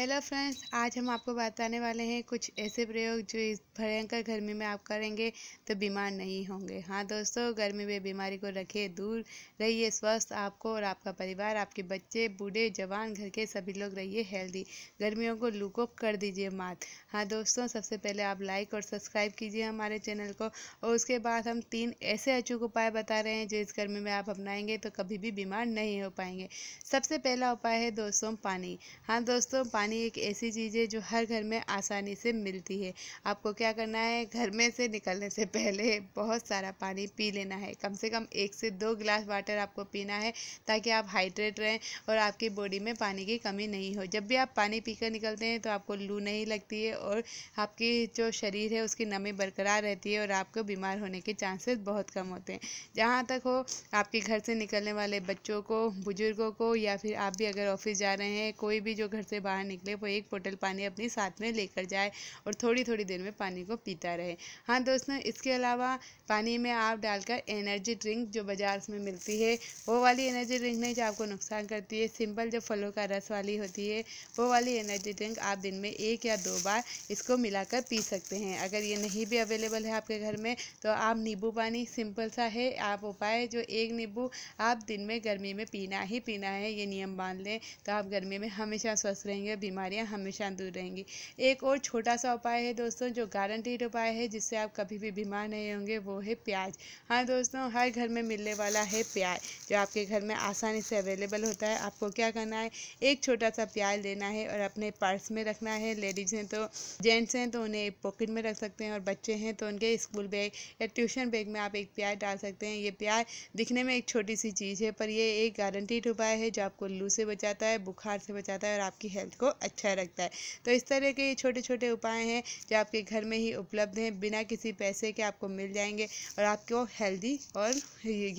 hello friends आज हम आपको बताने वाले हैं कुछ ऐसे प्रयोग जो इस भयंकर गर्मी में आप करेंगे तो बीमार नहीं होंगे हाँ दोस्तों गर्मी में बीमारी को रखिए दूर रहिए स्वस्थ आपको और आपका परिवार आपके बच्चे बूढ़े जवान घर के सभी लोग रहिए हेल्दी गर्मियों को लूको कर दीजिए मात हाँ दोस्तों सबसे पहले आप लाइक और सब्सक्राइब कीजिए हमारे चैनल को और उसके बाद हम तीन ऐसे अचूक उपाय बता रहे हैं जो इस गर्मी में आप अपनाएंगे तो कभी भी बीमार नहीं हो पाएंगे सबसे पहला उपाय है दोस्तों पानी हाँ दोस्तों पानी पानी एक ऐसी चीज़ है जो हर घर में आसानी से मिलती है आपको क्या करना है घर में से निकलने से पहले बहुत सारा पानी पी लेना है कम से कम एक से दो गिलास वाटर आपको पीना है ताकि आप हाइड्रेट रहें और आपकी बॉडी में पानी की कमी नहीं हो जब भी आप पानी पी निकलते हैं तो आपको लू नहीं लगती है और आपकी जो शरीर है उसकी नमी बरकरार रहती है और आपको बीमार होने के चांसेस बहुत कम होते हैं जहाँ तक हो आपके घर से निकलने वाले बच्चों को बुज़ुर्गों को या फिर आप भी अगर ऑफिस जा रहे हैं कोई भी जो घर से बाहर निकले वो एक बोतल पानी अपने साथ में लेकर जाए और थोड़ी थोड़ी देर में पानी को पीता रहे हाँ दोस्तों इसके अलावा पानी में आप डालकर एनर्जी ड्रिंक जो बाज़ार में मिलती है वो वाली एनर्जी ड्रिंक नहीं जो आपको नुकसान करती है सिंपल जो फलों का रस वाली होती है वो वाली एनर्जी ड्रिंक आप दिन में एक या दो बार इसको मिलाकर पी सकते हैं अगर ये नहीं भी अवेलेबल है आपके घर में तो आप नींबू पानी सिंपल सा है आप उपाय जो एक नींबू आप दिन में गर्मी में पीना ही पीना है ये नियम बांध लें तो आप गर्मी में हमेशा स्वस्थ रहेंगे बीमारियां हमेशा दूर रहेंगी एक और छोटा सा उपाय है दोस्तों जो गारंटीड उपाय है जिससे आप कभी भी बीमार नहीं होंगे वो है प्याज हाँ दोस्तों हर घर में मिलने वाला है प्याज जो आपके घर में आसानी से अवेलेबल होता है आपको क्या करना है एक छोटा सा प्याज लेना है और अपने पर्स में रखना है लेडीज़ हैं तो जेंट्स हैं तो उन्हें पॉकेट में रख सकते हैं और बच्चे हैं तो उनके स्कूल बैग या ट्यूशन बैग में आप एक प्याज डाल सकते हैं ये प्याज दिखने में एक छोटी सी चीज़ है पर यह एक गारंटीड उपाय है जो आपको लू से बचाता है बुखार से बचाता है और आपकी हेल्थ को अच्छा रखता है तो इस तरह के ये छोटे छोटे उपाय हैं जो आपके घर में ही उपलब्ध हैं बिना किसी पैसे के आपको मिल जाएंगे और आपको हेल्दी और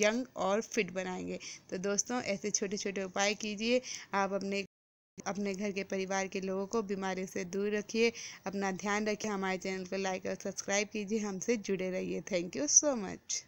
यंग और फिट बनाएंगे तो दोस्तों ऐसे छोटे छोटे उपाय कीजिए आप अपने अपने घर के परिवार के लोगों को बीमारी से दूर रखिए अपना ध्यान रखिए हमारे चैनल को लाइक और सब्सक्राइब कीजिए हमसे जुड़े रहिए थैंक यू सो मच